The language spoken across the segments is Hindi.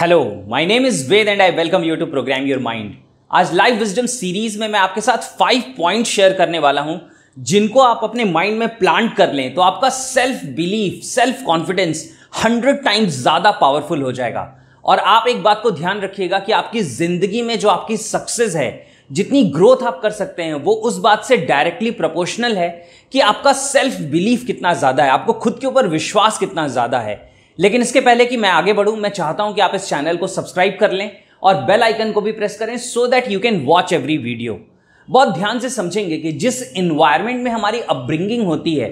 Hello my name is Ved and I welcome you to program your mind आज लाइव विजडम सीरीज में मैं आपके साथ फाइव पॉइंट शेयर करने वाला हूं जिनको आप अपने माइंड में प्लांट कर लें तो आपका self belief self confidence hundred times ज्यादा पावरफुल हो जाएगा और आप एक बात को ध्यान रखिएगा कि आपकी जिंदगी में जो आपकी सक्सेस है जितनी ग्रोथ आप कर सकते हैं वो उस बात से डायरेक्टली प्रोपोर्शनल है कि आपका सेल्फ बिलीफ कितना ज़्यादा है आपको खुद के ऊपर विश्वास कितना ज़्यादा है लेकिन इसके पहले कि मैं आगे बढ़ूं मैं चाहता हूं कि आप इस चैनल को सब्सक्राइब कर लें और बेल आइकन को भी प्रेस करें so that you can watch every video बहुत ध्यान से समझेंगे कि जिस इन्वायरमेंट में हमारी अपब्रिंगिंग होती है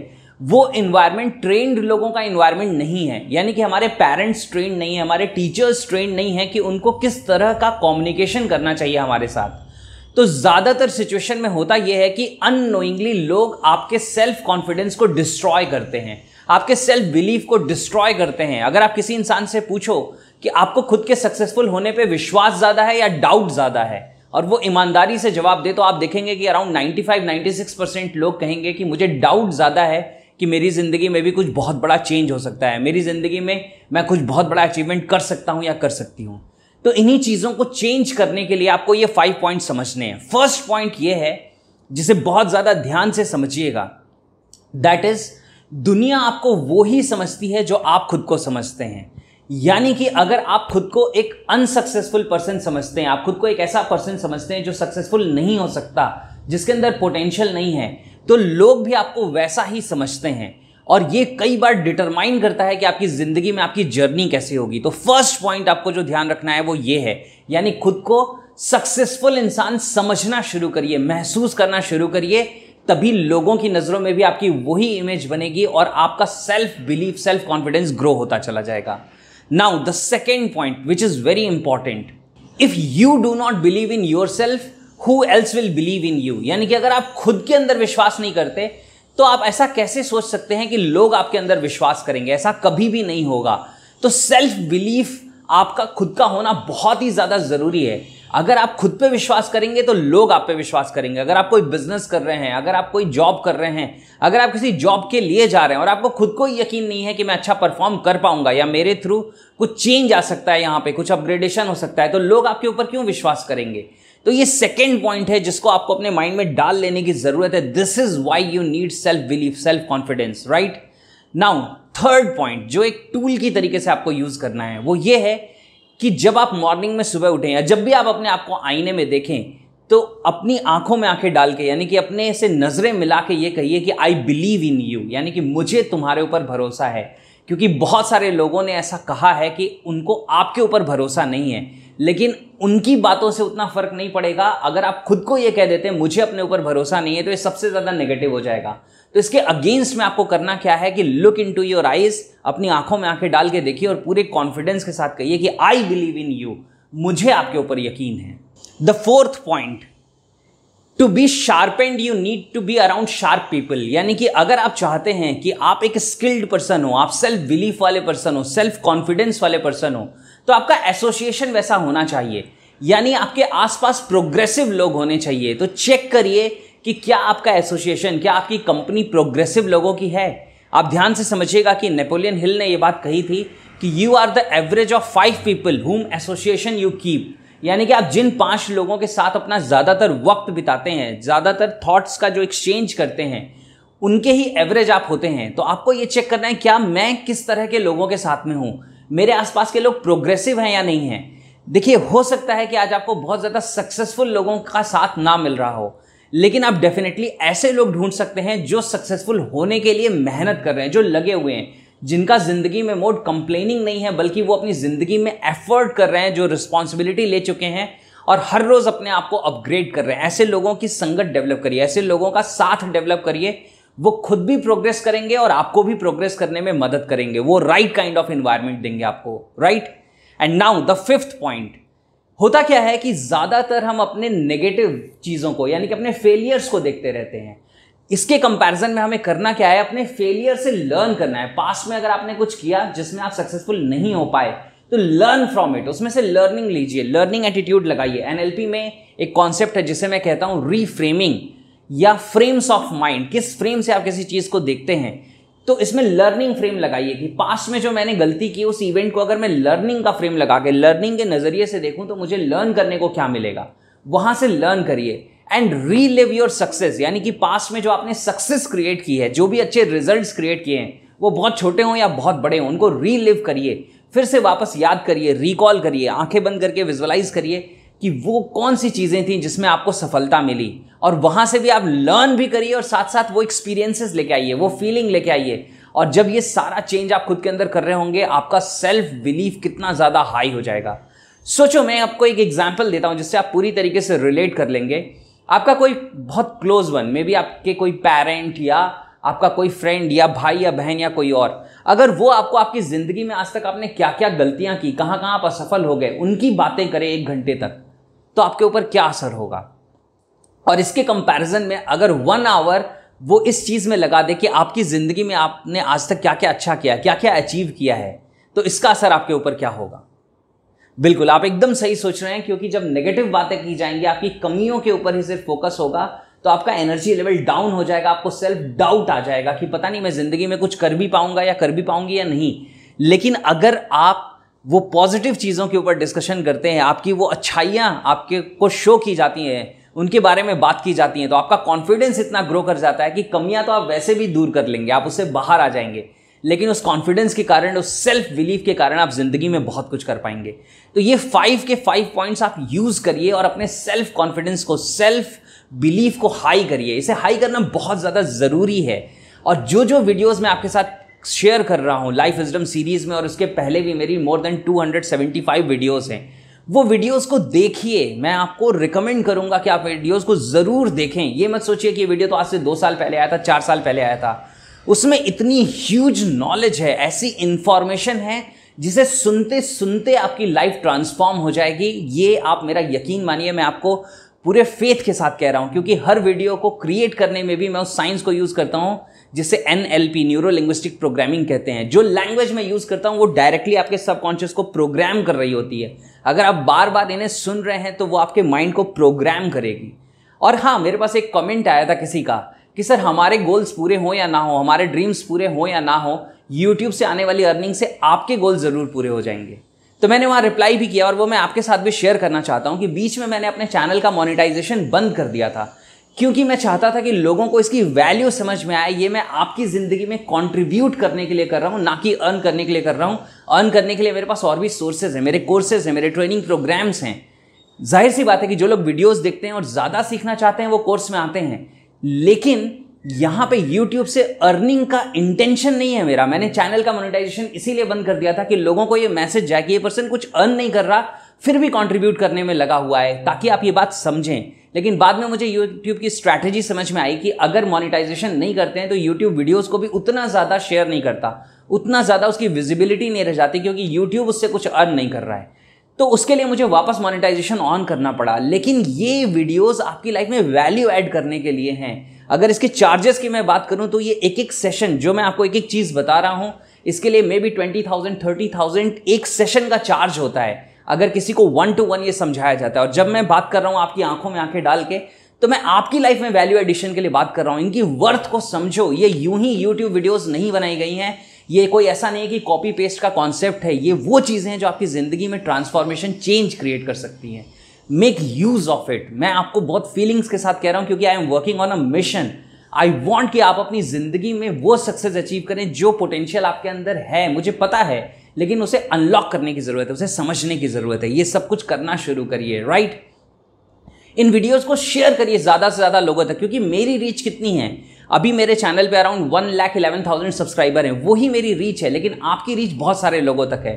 वो इन्वायरमेंट ट्रेंड लोगों का इन्वायरमेंट नहीं है यानी कि हमारे पेरेंट्स ट्रेंड नहीं है हमारे टीचर्स ट्रेंड नहीं है कि उनको किस तरह का कम्युनिकेशन करना चाहिए हमारे साथ तो ज़्यादातर सिचुएशन में होता यह है कि अननोइंगली लोग आपके सेल्फ कॉन्फिडेंस को डिस्ट्रॉय करते हैं आपके सेल्फ बिलीफ को डिस्ट्रॉय करते हैं अगर आप किसी इंसान से पूछो कि आपको खुद के सक्सेसफुल होने पे विश्वास ज़्यादा है या डाउट ज़्यादा है और वो ईमानदारी से जवाब दे तो आप देखेंगे कि अराउंड 95 96 परसेंट लोग कहेंगे कि मुझे डाउट ज़्यादा है कि मेरी ज़िंदगी में भी कुछ बहुत बड़ा चेंज हो सकता है मेरी ज़िंदगी में मैं कुछ बहुत बड़ा अचीवमेंट कर सकता हूँ या कर सकती हूँ तो इन्हीं चीज़ों को चेंज करने के लिए आपको ये फाइव पॉइंट समझने हैं फर्स्ट पॉइंट ये है जिसे बहुत ज़्यादा ध्यान से समझिएगा दैट इज़ दुनिया आपको वो ही समझती है जो आप खुद को समझते हैं यानी कि अगर आप खुद को एक अनसक्सेसफुल पर्सन समझते हैं आप खुद को एक ऐसा पर्सन समझते हैं जो सक्सेसफुल नहीं हो सकता जिसके अंदर पोटेंशियल नहीं है तो लोग भी आपको वैसा ही समझते हैं और ये कई बार डिटरमाइन करता है कि आपकी ज़िंदगी में आपकी जर्नी कैसी होगी तो फर्स्ट पॉइंट आपको जो ध्यान रखना है वो ये है यानी खुद को सक्सेसफुल इंसान समझना शुरू करिए महसूस करना शुरू करिए तभी लोगों की नज़रों में भी आपकी वही इमेज बनेगी और आपका self belief self confidence grow होता चला जाएगा now the second point which is very important if you do not believe in yourself who else will believe in you यानी कि अगर आप खुद के अंदर विश्वास नहीं करते तो आप ऐसा कैसे सोच सकते हैं कि लोग आपके अंदर विश्वास करेंगे ऐसा कभी भी नहीं होगा तो सेल्फ बिलीफ आपका खुद का होना बहुत ही ज़्यादा ज़रूरी है अगर आप खुद पे विश्वास करेंगे तो लोग आप पे विश्वास करेंगे अगर आप कोई बिजनेस कर रहे हैं अगर आप कोई जॉब कर रहे हैं अगर आप किसी जॉब के लिए जा रहे हैं और आपको खुद को यकीन नहीं है कि मैं अच्छा परफॉर्म कर पाऊंगा या मेरे थ्रू कुछ चेंज आ सकता है यहाँ पे कुछ अपग्रेडेशन हो सकता है तो लोग आपके ऊपर क्यों विश्वास करेंगे तो ये सेकेंड पॉइंट है जिसको आपको अपने माइंड में डाल लेने की जरूरत है this is why you need self belief self confidence right now third point जो एक टूल की तरीके से आपको यूज करना है वो ये है कि जब आप मॉर्निंग में सुबह उठें या जब भी आप अपने आप को आईने में देखें तो अपनी आंखों में आंखें डाल के यानी कि अपने से नज़रें मिला के ये कहिए कि आई बिलीव इन यू यानी कि मुझे तुम्हारे ऊपर भरोसा है क्योंकि बहुत सारे लोगों ने ऐसा कहा है कि उनको आपके ऊपर भरोसा नहीं है लेकिन उनकी बातों से उतना फ़र्क नहीं पड़ेगा अगर आप खुद को ये कह देते हैं मुझे अपने ऊपर भरोसा नहीं है तो ये सबसे ज़्यादा नेगेटिव हो जाएगा तो इसके अगेंस्ट में आपको करना क्या है कि look into your eyes अपनी आंखों में आंखें डाल के देखिए और पूरे कॉन्फिडेंस के साथ कहिए कि आई बिलीव इन यू मुझे आपके ऊपर यकीन है the fourth point to be sharp and you need to be around sharp people यानी कि अगर आप चाहते हैं कि आप एक स्किल्ड पर्सन हो आप सेल्फ बिलीफ वाले पर्सन हो सेल्फ कॉन्फिडेंस वाले पर्सन हो तो आपका एसोसिएशन वैसा होना चाहिए यानी आपके आसपास प्रोग्रेसिव लोग होने चाहिए तो चेक करिए कि क्या आपका एसोसिएशन क्या आपकी कंपनी प्रोग्रेसिव लोगों की है आप ध्यान से समझिएगा कि नेपोलियन हिल ने यह बात कही थी कि you are the average of five people whom association you keep यानी कि आप जिन पांच लोगों के साथ अपना ज़्यादातर वक्त बिताते हैं ज़्यादातर थॉट्स का जो एक्सचेंज करते हैं उनके ही एवरेज आप होते हैं तो आपको ये चेक करना है क्या मैं किस तरह के लोगों के साथ में हूँ मेरे आसपास के लोग प्रोग्रेसिव हैं या नहीं हैं देखिए हो सकता है कि आज आपको बहुत ज़्यादा सक्सेसफुल लोगों का साथ ना मिल रहा हो लेकिन आप डेफिनेटली ऐसे लोग ढूंढ सकते हैं जो सक्सेसफुल होने के लिए मेहनत कर रहे हैं जो लगे हुए हैं जिनका ज़िंदगी में मोड कंप्लेनिंग नहीं है बल्कि वो अपनी ज़िंदगी में एफर्ट कर रहे हैं जो रिस्पॉन्सिबिलिटी ले चुके हैं और हर रोज़ अपने आप को अपग्रेड कर रहे हैं ऐसे लोगों की संगत डेवलप करिए ऐसे लोगों का साथ डेवलप करिए वो खुद भी प्रोग्रेस करेंगे और आपको भी प्रोग्रेस करने में मदद करेंगे वो राइट काइंड ऑफ इन्वायरमेंट देंगे आपको right and now the fifth point होता क्या है कि ज़्यादातर हम अपने नेगेटिव चीज़ों को यानी कि अपने फेलियर्स को देखते रहते हैं इसके कंपैरिजन में हमें करना क्या है अपने फेलियर से लर्न करना है पास्ट में अगर आपने कुछ किया जिसमें आप सक्सेसफुल नहीं हो पाए तो लर्न फ्रॉम इट उसमें से लर्निंग लीजिए लर्निंग एटीट्यूड लगाइए एनएलपी में एक कॉन्सेप्ट है जिसे मैं कहता हूं रीफ्रेमिंग या फ्रेम्स ऑफ माइंड किस फ्रेम से आप किसी चीज़ को देखते हैं तो इसमें लर्निंग फ्रेम लगाइए कि पास्ट में जो मैंने गलती की उस इवेंट को अगर मैं लर्निंग का फ्रेम लगा के लर्निंग के नज़रिए से देखूं तो मुझे लर्न करने को क्या मिलेगा वहां से लर्न करिए एंड रीलिव योर सक्सेस यानी कि पास में जो आपने सक्सेस क्रिएट की है जो भी अच्छे रिजल्ट क्रिएट किए हैं वो बहुत छोटे हों या बहुत बड़े हों उनको रीलिव करिए फिर से वापस याद करिए रिकॉल करिए आंखें बंद करके विजुअलाइज करिए कि वो कौन सी चीज़ें थी जिसमें आपको सफलता मिली और वहाँ से भी आप लर्न भी करिए और साथ साथ वो एक्सपीरियंसेस लेके आइए वो फीलिंग लेके आइए और जब ये सारा चेंज आप खुद के अंदर कर रहे होंगे आपका सेल्फ बिलीफ कितना ज़्यादा हाई हो जाएगा सोचो मैं आपको एक एग्जाम्पल देता हूँ जिससे आप पूरी तरीके से रिलेट कर लेंगे आपका कोई बहुत क्लोज वन मे बी आपके कोई पेरेंट या आपका कोई फ्रेंड या भाई या बहन या कोई और अगर वो आपको आपकी ज़िंदगी में आज तक आपने क्या क्या गलतियाँ की कहाँ कहाँ आप असफल हो गए उनकी बातें करें एक घंटे तक तो आपके ऊपर क्या असर होगा और इसके कंपैरिजन में अगर वन आवर वो इस चीज़ में लगा दे कि आपकी ज़िंदगी में आपने आज तक क्या क्या अच्छा किया क्या क्या अचीव किया है तो इसका असर आपके ऊपर क्या होगा बिल्कुल आप एकदम सही सोच रहे हैं क्योंकि जब नेगेटिव बातें की जाएंगी आपकी कमियों के ऊपर ही सिर्फ फोकस होगा तो आपका एनर्जी लेवल डाउन हो जाएगा आपको सेल्फ डाउट आ जाएगा कि पता नहीं मैं ज़िंदगी में कुछ कर भी पाऊंगा या कर भी पाऊंगी या नहीं लेकिन अगर आप वो पॉजिटिव चीज़ों के ऊपर डिस्कशन करते हैं आपकी वो अच्छाइयाँ आपके को शो की जाती हैं उनके बारे में बात की जाती हैं तो आपका कॉन्फिडेंस इतना ग्रो कर जाता है कि कमियां तो आप वैसे भी दूर कर लेंगे आप उससे बाहर आ जाएंगे लेकिन उस कॉन्फिडेंस के कारण उस सेल्फ बिलीफ के कारण आप ज़िंदगी में बहुत कुछ कर पाएंगे तो ये फाइव के फाइव पॉइंट्स आप यूज़ करिए और अपने सेल्फ कॉन्फिडेंस को सेल्फ बिलीफ को हाई करिए इसे हाई करना बहुत ज़्यादा ज़रूरी है और जो जो वीडियोस मैं आपके साथ शेयर कर रहा हूँ लाइफ विजडम सीरीज़ में और उसके पहले भी मेरी मोर देन 275 वीडियोस हैं वो वीडियोस को देखिए मैं आपको रिकमेंड करूंगा कि आप वीडियोस को ज़रूर देखें ये मत सोचिए कि ये वीडियो तो आज से दो साल पहले आया था चार साल पहले आया था उसमें इतनी ह्यूज नॉलेज है ऐसी इंफॉर्मेशन है जिसे सुनते सुनते आपकी लाइफ ट्रांसफॉर्म हो जाएगी ये आप मेरा यकीन मानिए मैं आपको पूरे फेथ के साथ कह रहा हूँ क्योंकि हर वीडियो को क्रिएट करने में भी मैं उस साइंस को यूज़ करता हूँ जिसे N L P neuro linguistic programming कहते हैं जो लैंग्वेज में यूज़ करता हूँ वो डायरेक्टली आपके सबकॉन्शियस को प्रोग्राम कर रही होती है अगर आप बार बार इन्हें सुन रहे हैं तो वो आपके माइंड को प्रोग्राम करेगी और हाँ मेरे पास एक कमेंट आया था किसी का कि सर हमारे गोल्स पूरे हों या ना हो हमारे ड्रीम्स पूरे हों या ना हो यूट्यूब से आने वाली अर्निंग से आपके गोल ज़रूर पूरे हो जाएंगे तो मैंने वहाँ रिप्लाई भी किया और वो मैं आपके साथ भी शेयर करना चाहता हूँ कि बीच में मैंने अपने चैनल का मोनिटाइजेशन बंद कर दिया था क्योंकि मैं चाहता था कि लोगों को इसकी वैल्यू समझ में आए ये मैं आपकी ज़िंदगी में कंट्रीब्यूट करने के लिए कर रहा हूँ ना कि अर्न करने के लिए कर रहा हूँ अर्न करने के लिए मेरे पास और भी सोर्सेज हैं मेरे कोर्सेज हैं मेरे ट्रेनिंग प्रोग्राम्स हैं जाहिर सी बात है कि जो लोग वीडियोज देखते हैं और ज़्यादा सीखना चाहते हैं वो कोर्स में आते हैं लेकिन यहां पे YouTube से अर्निंग का इंटेंशन नहीं है मेरा मैंने चैनल का मोनेटाइजेशन इसीलिए बंद कर दिया था कि लोगों को ये मैसेज जाए कि ये पर्सन कुछ अर्न नहीं कर रहा फिर भी कंट्रीब्यूट करने में लगा हुआ है ताकि आप ये बात समझें लेकिन बाद में मुझे YouTube की स्ट्रैटेजी समझ में आई कि अगर मोनेटाइजेशन नहीं करते हैं तो YouTube वीडियोस को भी उतना ज़्यादा शेयर नहीं करता उतना ज़्यादा उसकी विजिबिलिटी नहीं रह जाती क्योंकि YouTube उससे कुछ अर्न नहीं कर रहा है तो उसके लिए मुझे वापस मोनेटाइजेशन ऑन करना पड़ा लेकिन ये वीडियोस आपकी लाइफ में वैल्यू ऐड करने के लिए हैं अगर इसके चार्जेस की मैं बात करूं तो ये एक एक सेशन जो मैं आपको एक एक चीज़ बता रहा हूं इसके लिए maybe twenty thousand thirty thousand एक सेशन का चार्ज होता है अगर किसी को वन टू वन ये समझाया जाता है और जब मैं बात कर रहा हूँ आपकी आंखों में आंखें डाल के तो मैं आपकी लाइफ में वैल्यू एडिशन के लिए बात कर रहा हूँ इनकी वर्थ को समझो ये यूं ही यूट्यूब वीडियोज नहीं बनाई गई हैं ये कोई ऐसा नहीं है कि कॉपी पेस्ट का कॉन्सेप्ट है ये वो चीज़ें हैं जो आपकी ज़िंदगी में ट्रांसफॉर्मेशन चेंज क्रिएट कर सकती हैं मेक यूज़ ऑफ इट मैं आपको बहुत फीलिंग्स के साथ कह रहा हूँ क्योंकि I am working on a mission I want कि आप अपनी ज़िंदगी में वो सक्सेस अचीव करें जो पोटेंशियल आपके अंदर है मुझे पता है लेकिन उसे अनलॉक करने की ज़रूरत है उसे समझने की ज़रूरत है ये सब कुछ करना शुरू करिए राइट इन वीडियोस को शेयर करिए ज़्यादा से ज़्यादा लोगों तक क्योंकि मेरी रीच कितनी है अभी मेरे चैनल पे around one lakh eleven thousand subscriber हैं वही मेरी रीच है लेकिन आपकी रीच बहुत सारे लोगों तक है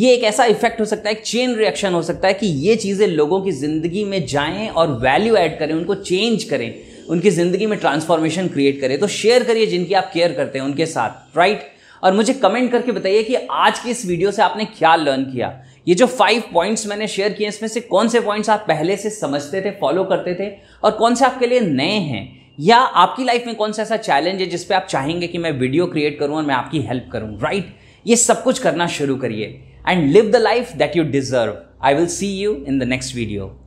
ये एक ऐसा इफेक्ट हो सकता है एक चेन रिएक्शन हो सकता है कि ये चीज़ें लोगों की ज़िंदगी में जाएँ और वैल्यू ऐड करें उनको चेंज करें उनकी ज़िंदगी में ट्रांसफॉर्मेशन क्रिएट करें तो शेयर करिए जिनकी आप केयर करते हैं उनके साथ राइट और मुझे कमेंट करके बताइए कि आज की इस वीडियो से आपने क्या लर्न किया ये जो फाइव पॉइंट्स मैंने शेयर किए इसमें से कौन से पॉइंट्स आप पहले से समझते थे फॉलो करते थे और कौन से आपके लिए नए हैं या आपकी लाइफ में कौन सा ऐसा चैलेंज है जिस पे आप चाहेंगे कि मैं वीडियो क्रिएट करूं और मैं आपकी हेल्प करूं राइट right? ये सब कुछ करना शुरू करिए and live the life that you deserve I will see you in the next video